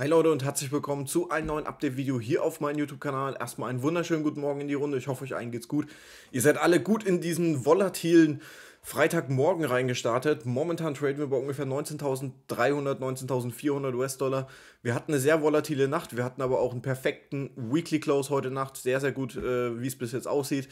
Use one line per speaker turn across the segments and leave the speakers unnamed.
Hi Leute und herzlich willkommen zu einem neuen Update-Video hier auf meinem YouTube-Kanal. Erstmal einen wunderschönen guten Morgen in die Runde. Ich hoffe, euch allen geht's gut. Ihr seid alle gut in diesen volatilen Freitagmorgen reingestartet. Momentan traden wir bei ungefähr 19.300, 19.400 US-Dollar. Wir hatten eine sehr volatile Nacht. Wir hatten aber auch einen perfekten Weekly Close heute Nacht. Sehr, sehr gut, äh, wie es bis jetzt aussieht.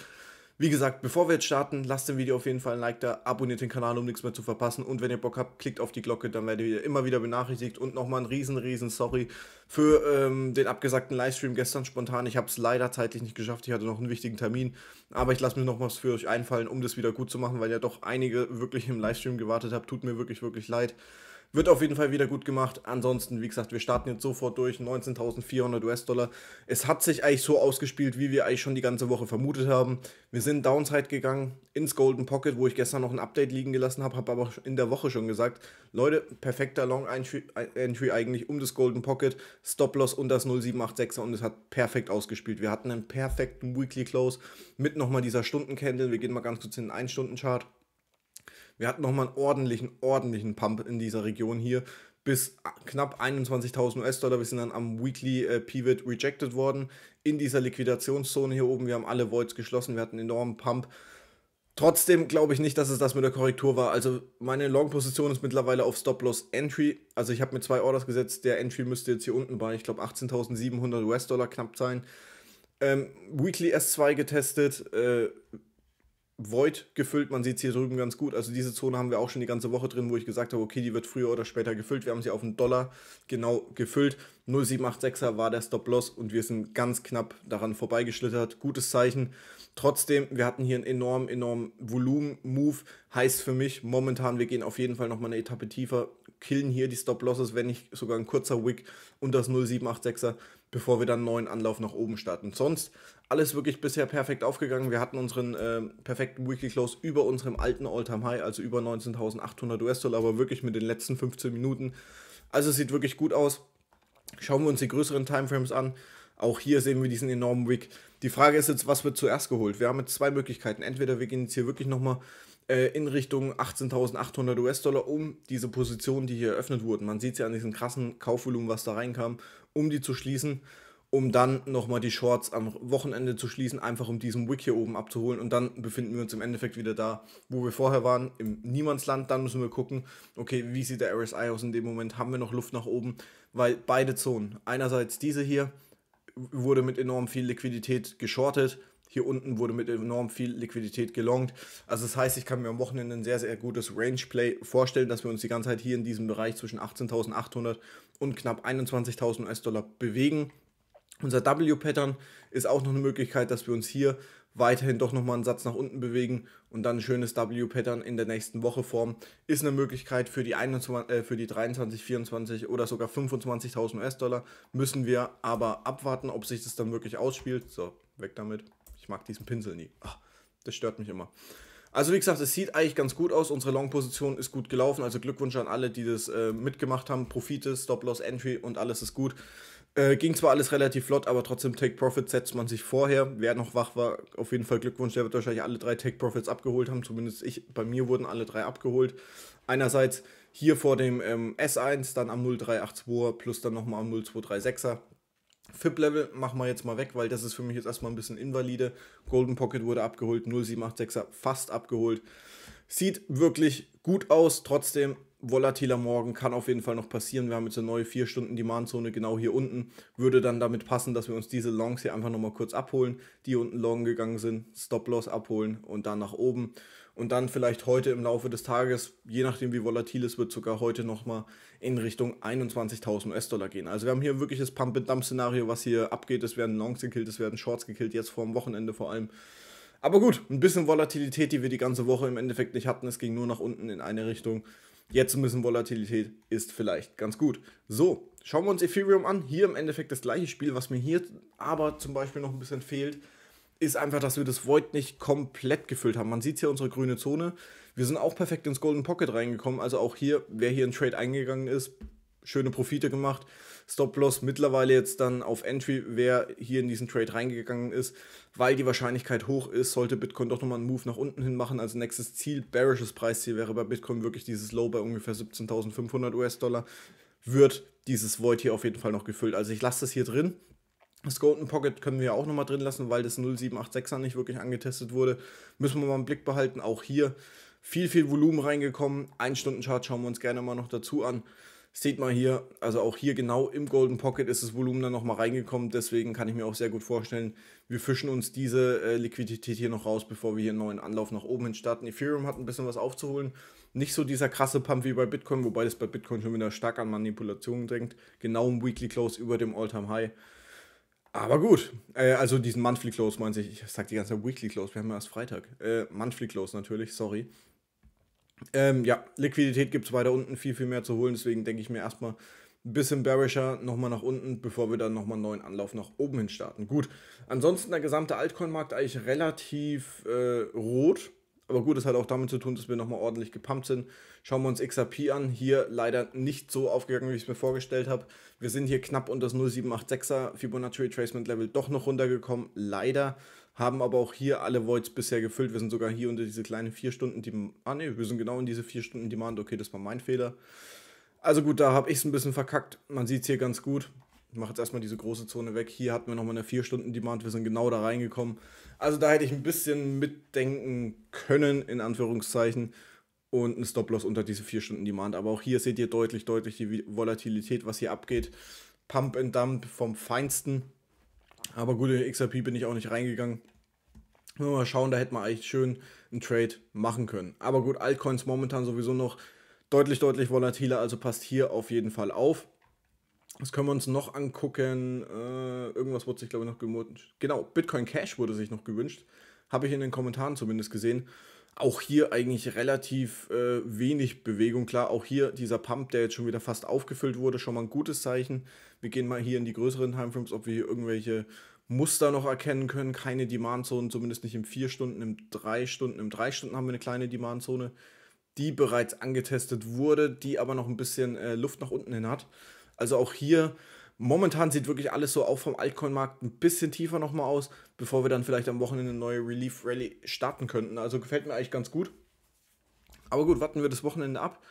Wie gesagt, bevor wir jetzt starten, lasst dem Video auf jeden Fall ein Like da, abonniert den Kanal, um nichts mehr zu verpassen und wenn ihr Bock habt, klickt auf die Glocke, dann werdet ihr immer wieder benachrichtigt und nochmal ein riesen, riesen Sorry für ähm, den abgesagten Livestream gestern spontan. Ich habe es leider zeitlich nicht geschafft, ich hatte noch einen wichtigen Termin, aber ich lasse mir noch was für euch einfallen, um das wieder gut zu machen, weil ja doch einige wirklich im Livestream gewartet habt. Tut mir wirklich, wirklich leid. Wird auf jeden Fall wieder gut gemacht. Ansonsten, wie gesagt, wir starten jetzt sofort durch. 19.400 US-Dollar. Es hat sich eigentlich so ausgespielt, wie wir eigentlich schon die ganze Woche vermutet haben. Wir sind Downside gegangen ins Golden Pocket, wo ich gestern noch ein Update liegen gelassen habe. Habe aber in der Woche schon gesagt, Leute, perfekter Long-Entry eigentlich um das Golden Pocket. Stop-Loss und das 0786er und es hat perfekt ausgespielt. Wir hatten einen perfekten Weekly Close mit nochmal dieser Stundencandle. Wir gehen mal ganz kurz in den 1-Stunden-Chart. Wir hatten nochmal einen ordentlichen, ordentlichen Pump in dieser Region hier bis knapp 21.000 US-Dollar. Wir sind dann am Weekly äh, Pivot rejected worden. In dieser Liquidationszone hier oben, wir haben alle Voids geschlossen, wir hatten einen enormen Pump. Trotzdem glaube ich nicht, dass es das mit der Korrektur war. Also meine Long-Position ist mittlerweile auf Stop-Loss Entry. Also ich habe mir zwei Orders gesetzt. Der Entry müsste jetzt hier unten bei, ich glaube, 18.700 US-Dollar knapp sein. Ähm, Weekly S2 getestet. Äh, Void gefüllt. Man sieht es hier drüben ganz gut. Also diese Zone haben wir auch schon die ganze Woche drin, wo ich gesagt habe, okay, die wird früher oder später gefüllt. Wir haben sie auf einen Dollar genau gefüllt. 0,786er war der Stop-Loss und wir sind ganz knapp daran vorbeigeschlittert. Gutes Zeichen. Trotzdem, wir hatten hier einen enorm, enormen Volumen-Move. Heißt für mich momentan, wir gehen auf jeden Fall nochmal eine Etappe tiefer, killen hier die Stop-Losses, wenn nicht sogar ein kurzer Wick und das 0,786er bevor wir dann einen neuen Anlauf nach oben starten. Sonst alles wirklich bisher perfekt aufgegangen. Wir hatten unseren äh, perfekten Weekly Close über unserem alten all time high also über 19.800 US-Dollar, aber wirklich mit den letzten 15 Minuten. Also es sieht wirklich gut aus. Schauen wir uns die größeren Timeframes an. Auch hier sehen wir diesen enormen Wick. Die Frage ist jetzt, was wird zuerst geholt? Wir haben jetzt zwei Möglichkeiten. Entweder wir gehen jetzt hier wirklich nochmal äh, in Richtung 18.800 US-Dollar, um diese Positionen, die hier eröffnet wurden, man sieht es ja an diesem krassen Kaufvolumen, was da reinkam, um die zu schließen, um dann nochmal die Shorts am Wochenende zu schließen, einfach um diesen Wick hier oben abzuholen und dann befinden wir uns im Endeffekt wieder da, wo wir vorher waren, im Niemandsland, dann müssen wir gucken, okay, wie sieht der RSI aus in dem Moment, haben wir noch Luft nach oben, weil beide Zonen, einerseits diese hier, wurde mit enorm viel Liquidität geschortet, hier unten wurde mit enorm viel Liquidität gelongt. Also das heißt, ich kann mir am Wochenende ein sehr, sehr gutes Range-Play vorstellen, dass wir uns die ganze Zeit hier in diesem Bereich zwischen 18.800 und knapp 21.000 US-Dollar bewegen. Unser W-Pattern ist auch noch eine Möglichkeit, dass wir uns hier weiterhin doch nochmal einen Satz nach unten bewegen und dann ein schönes W-Pattern in der nächsten Woche formen. Ist eine Möglichkeit für die, 21, äh, für die 23, 24 oder sogar 25.000 US-Dollar. Müssen wir aber abwarten, ob sich das dann wirklich ausspielt. So, weg damit. Ich mag diesen Pinsel nie. Ach, das stört mich immer. Also wie gesagt, es sieht eigentlich ganz gut aus. Unsere Long-Position ist gut gelaufen. Also Glückwunsch an alle, die das äh, mitgemacht haben. Profite, Stop-Loss, Entry und alles ist gut. Äh, ging zwar alles relativ flott, aber trotzdem Take-Profit setzt man sich vorher. Wer noch wach war, auf jeden Fall Glückwunsch. Der wird wahrscheinlich alle drei Take-Profits abgeholt haben. Zumindest ich, bei mir wurden alle drei abgeholt. Einerseits hier vor dem ähm, S1, dann am 0382er plus dann nochmal am 0236er. FIP-Level machen wir jetzt mal weg, weil das ist für mich jetzt erstmal ein bisschen invalide. Golden Pocket wurde abgeholt, 0786er fast abgeholt. Sieht wirklich gut aus, trotzdem volatiler Morgen kann auf jeden Fall noch passieren. Wir haben jetzt eine neue 4-Stunden-Demand-Zone genau hier unten. Würde dann damit passen, dass wir uns diese Longs hier einfach nochmal kurz abholen, die unten long gegangen sind, Stop-Loss abholen und dann nach oben und dann vielleicht heute im Laufe des Tages, je nachdem wie volatil es wird, sogar heute nochmal in Richtung 21.000 US-Dollar gehen. Also wir haben hier wirklich das Pump-and-Dump-Szenario, was hier abgeht. Es werden Longs gekillt, es werden Shorts gekillt, jetzt vor dem Wochenende vor allem. Aber gut, ein bisschen Volatilität, die wir die ganze Woche im Endeffekt nicht hatten. Es ging nur nach unten in eine Richtung. Jetzt ein bisschen Volatilität ist vielleicht ganz gut. So, schauen wir uns Ethereum an. Hier im Endeffekt das gleiche Spiel, was mir hier aber zum Beispiel noch ein bisschen fehlt ist einfach, dass wir das Void nicht komplett gefüllt haben. Man sieht hier unsere grüne Zone. Wir sind auch perfekt ins Golden Pocket reingekommen. Also auch hier, wer hier in Trade eingegangen ist, schöne Profite gemacht. Stop-Loss mittlerweile jetzt dann auf Entry, wer hier in diesen Trade reingegangen ist, weil die Wahrscheinlichkeit hoch ist, sollte Bitcoin doch nochmal einen Move nach unten hin machen. Also nächstes Ziel, bearishes Preisziel wäre bei Bitcoin wirklich dieses Low bei ungefähr 17.500 US-Dollar, wird dieses Void hier auf jeden Fall noch gefüllt. Also ich lasse das hier drin das Golden Pocket können wir auch nochmal drin lassen, weil das 0786er nicht wirklich angetestet wurde. Müssen wir mal im Blick behalten. Auch hier viel, viel Volumen reingekommen. Ein Stunden Chart schauen wir uns gerne mal noch dazu an. Seht mal hier, also auch hier genau im Golden Pocket ist das Volumen dann nochmal reingekommen. Deswegen kann ich mir auch sehr gut vorstellen, wir fischen uns diese äh, Liquidität hier noch raus, bevor wir hier einen neuen Anlauf nach oben hin starten. Ethereum hat ein bisschen was aufzuholen. Nicht so dieser krasse Pump wie bei Bitcoin, wobei das bei Bitcoin schon wieder stark an Manipulationen drängt. Genau im Weekly Close über dem All-Time-High. Aber gut, äh, also diesen Monthly Close meinte ich, ich sag die ganze Zeit Weekly Close, wir haben ja erst Freitag. Äh, Monthly Close natürlich, sorry. Ähm, ja, Liquidität gibt es weiter unten viel, viel mehr zu holen, deswegen denke ich mir erstmal ein bisschen bearischer nochmal nach unten, bevor wir dann nochmal einen neuen Anlauf nach oben hin starten. Gut, ansonsten der gesamte Altcoin-Markt eigentlich relativ äh, rot. Aber gut, das hat auch damit zu tun, dass wir nochmal ordentlich gepumpt sind. Schauen wir uns XRP an. Hier leider nicht so aufgegangen, wie ich es mir vorgestellt habe. Wir sind hier knapp unter das 0786er Fibonacci Retracement Level doch noch runtergekommen. Leider haben aber auch hier alle Voids bisher gefüllt. Wir sind sogar hier unter diese kleinen 4 Stunden, Demand. Ah, ne, wir sind genau in diese 4 Stunden Demand. Okay, das war mein Fehler. Also gut, da habe ich es ein bisschen verkackt. Man sieht es hier ganz gut ich mache jetzt erstmal diese große Zone weg. Hier hatten wir nochmal eine 4-Stunden-Demand, wir sind genau da reingekommen. Also da hätte ich ein bisschen mitdenken können, in Anführungszeichen, und ein Stop-Loss unter diese 4-Stunden-Demand. Aber auch hier seht ihr deutlich, deutlich die Volatilität, was hier abgeht. Pump and Dump vom Feinsten. Aber gut, in XRP bin ich auch nicht reingegangen. Mal schauen, da hätte man eigentlich schön einen Trade machen können. Aber gut, Altcoins momentan sowieso noch deutlich, deutlich volatiler, also passt hier auf jeden Fall auf. Was können wir uns noch angucken? Äh, irgendwas wurde sich, glaube ich, noch gewünscht. Genau, Bitcoin Cash wurde sich noch gewünscht. Habe ich in den Kommentaren zumindest gesehen. Auch hier eigentlich relativ äh, wenig Bewegung. Klar, auch hier dieser Pump, der jetzt schon wieder fast aufgefüllt wurde, schon mal ein gutes Zeichen. Wir gehen mal hier in die größeren Timeframes, ob wir hier irgendwelche Muster noch erkennen können. Keine Demand-Zonen, zumindest nicht in 4 Stunden, in 3 Stunden. In 3 Stunden haben wir eine kleine Demand-Zone, die bereits angetestet wurde, die aber noch ein bisschen äh, Luft nach unten hin hat. Also auch hier, momentan sieht wirklich alles so auch vom Altcoin-Markt ein bisschen tiefer nochmal aus, bevor wir dann vielleicht am Wochenende eine neue Relief Rally starten könnten. Also gefällt mir eigentlich ganz gut. Aber gut, warten wir das Wochenende ab.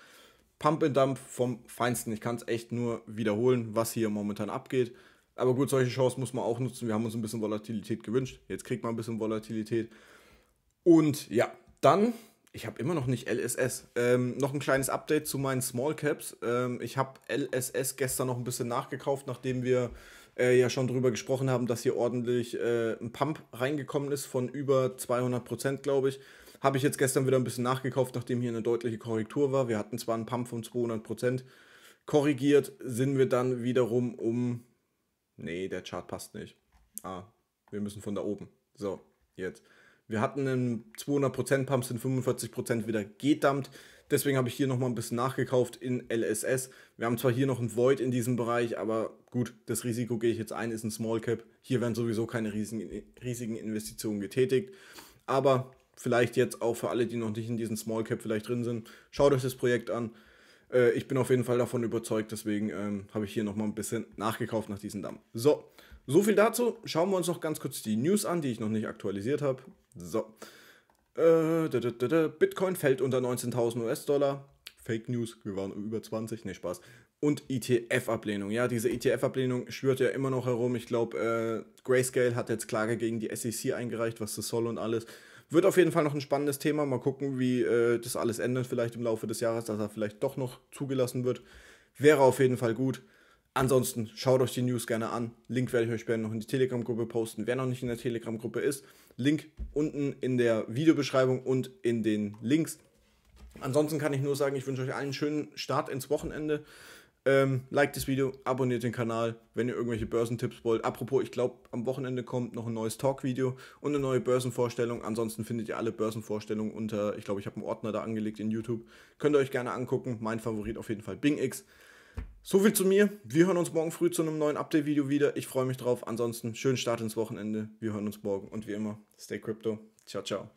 Pump and Dump vom Feinsten. Ich kann es echt nur wiederholen, was hier momentan abgeht. Aber gut, solche Chancen muss man auch nutzen. Wir haben uns ein bisschen Volatilität gewünscht. Jetzt kriegt man ein bisschen Volatilität. Und ja, dann ich habe immer noch nicht LSS. Ähm, noch ein kleines Update zu meinen Small Caps. Ähm, ich habe LSS gestern noch ein bisschen nachgekauft, nachdem wir äh, ja schon darüber gesprochen haben, dass hier ordentlich äh, ein Pump reingekommen ist von über 200 Prozent, glaube ich. Habe ich jetzt gestern wieder ein bisschen nachgekauft, nachdem hier eine deutliche Korrektur war. Wir hatten zwar einen Pump von 200 Prozent. Korrigiert sind wir dann wiederum um. Nee, der Chart passt nicht. Ah, wir müssen von da oben. So, jetzt. Wir hatten einen 200% Pump, sind 45% wieder gedumpt. Deswegen habe ich hier nochmal ein bisschen nachgekauft in LSS. Wir haben zwar hier noch ein Void in diesem Bereich, aber gut, das Risiko gehe ich jetzt ein, ist ein Small Cap. Hier werden sowieso keine riesigen, riesigen Investitionen getätigt. Aber vielleicht jetzt auch für alle, die noch nicht in diesem Small Cap vielleicht drin sind, schaut euch das Projekt an. Äh, ich bin auf jeden Fall davon überzeugt, deswegen ähm, habe ich hier nochmal ein bisschen nachgekauft nach diesem Damm. So, so viel dazu. Schauen wir uns noch ganz kurz die News an, die ich noch nicht aktualisiert habe. So. Äh, Bitcoin fällt unter 19.000 US-Dollar. Fake News, wir waren über 20, ne Spaß. Und ETF-Ablehnung. Ja, diese ETF-Ablehnung schwört ja immer noch herum. Ich glaube, äh, Grayscale hat jetzt Klage gegen die SEC eingereicht, was das soll und alles. Wird auf jeden Fall noch ein spannendes Thema. Mal gucken, wie äh, das alles ändert, vielleicht im Laufe des Jahres, dass er vielleicht doch noch zugelassen wird. Wäre auf jeden Fall gut. Ansonsten schaut euch die News gerne an. Link werde ich euch später noch in die Telegram-Gruppe posten. Wer noch nicht in der Telegram-Gruppe ist, Link unten in der Videobeschreibung und in den Links. Ansonsten kann ich nur sagen, ich wünsche euch einen schönen Start ins Wochenende. Ähm, liked das Video, abonniert den Kanal, wenn ihr irgendwelche Börsentipps wollt. Apropos, ich glaube, am Wochenende kommt noch ein neues Talk-Video und eine neue Börsenvorstellung. Ansonsten findet ihr alle Börsenvorstellungen unter, ich glaube, ich habe einen Ordner da angelegt in YouTube. Könnt ihr euch gerne angucken. Mein Favorit auf jeden Fall BingX. So viel zu mir. Wir hören uns morgen früh zu einem neuen Update-Video wieder. Ich freue mich drauf. Ansonsten schönen Start ins Wochenende. Wir hören uns morgen und wie immer, stay crypto. Ciao, ciao.